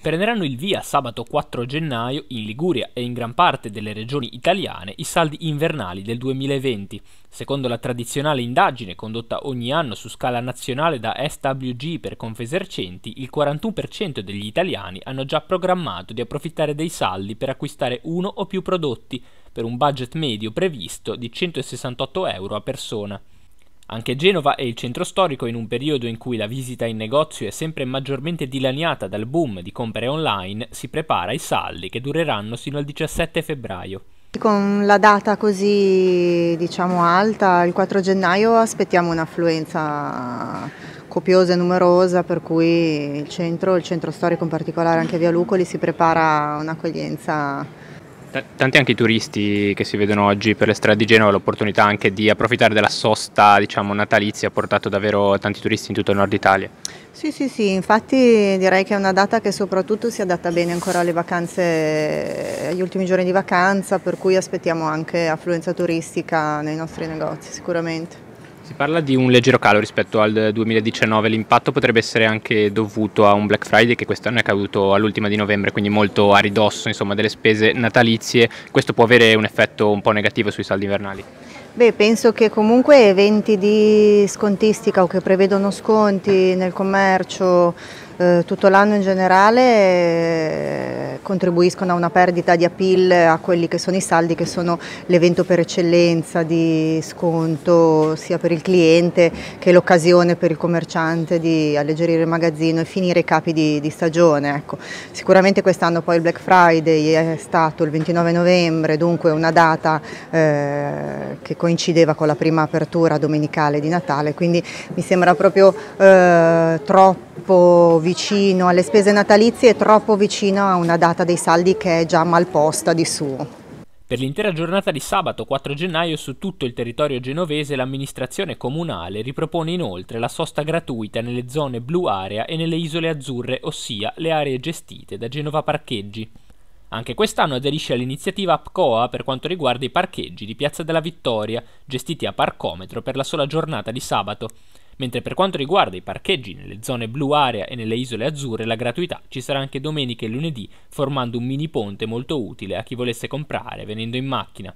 prenderanno il via sabato 4 gennaio in Liguria e in gran parte delle regioni italiane i saldi invernali del 2020. Secondo la tradizionale indagine condotta ogni anno su scala nazionale da SWG per Confesercenti, il 41% degli italiani hanno già programmato di approfittare dei saldi per acquistare uno o più prodotti, per un budget medio previsto di 168 euro a persona. Anche Genova e il centro storico in un periodo in cui la visita in negozio è sempre maggiormente dilaniata dal boom di compere online, si prepara ai saldi che dureranno sino al 17 febbraio. Con la data così diciamo, alta, il 4 gennaio, aspettiamo un'affluenza copiosa e numerosa, per cui il centro, il centro storico in particolare anche via Lucoli, si prepara a un'accoglienza tanti anche i turisti che si vedono oggi per le strade di Genova l'opportunità anche di approfittare della sosta diciamo, natalizia ha portato davvero tanti turisti in tutto il nord Italia. Sì, sì, sì, infatti direi che è una data che soprattutto si adatta bene ancora alle vacanze, eh, agli ultimi giorni di vacanza, per cui aspettiamo anche affluenza turistica nei nostri negozi sicuramente. Si parla di un leggero calo rispetto al 2019, l'impatto potrebbe essere anche dovuto a un Black Friday che quest'anno è caduto all'ultima di novembre, quindi molto a ridosso insomma, delle spese natalizie, questo può avere un effetto un po' negativo sui saldi invernali? Beh, penso che comunque eventi di scontistica o che prevedono sconti nel commercio eh, tutto l'anno in generale eh, contribuiscono a una perdita di appeal a quelli che sono i saldi che sono l'evento per eccellenza di sconto sia per il cliente che l'occasione per il commerciante di alleggerire il magazzino e finire i capi di, di stagione. Ecco. Sicuramente quest'anno poi il Black Friday è stato il 29 novembre, dunque una data eh, che coincideva con la prima apertura domenicale di Natale, quindi mi sembra proprio eh, troppo vicino vicino alle spese natalizie e troppo vicino a una data dei saldi che è già malposta di suo. Per l'intera giornata di sabato 4 gennaio su tutto il territorio genovese l'amministrazione comunale ripropone inoltre la sosta gratuita nelle zone blu area e nelle isole azzurre, ossia le aree gestite da Genova Parcheggi. Anche quest'anno aderisce all'iniziativa APCOA per quanto riguarda i parcheggi di Piazza della Vittoria, gestiti a parcometro per la sola giornata di sabato mentre per quanto riguarda i parcheggi nelle zone blu area e nelle isole azzurre la gratuità ci sarà anche domenica e lunedì formando un mini ponte molto utile a chi volesse comprare venendo in macchina.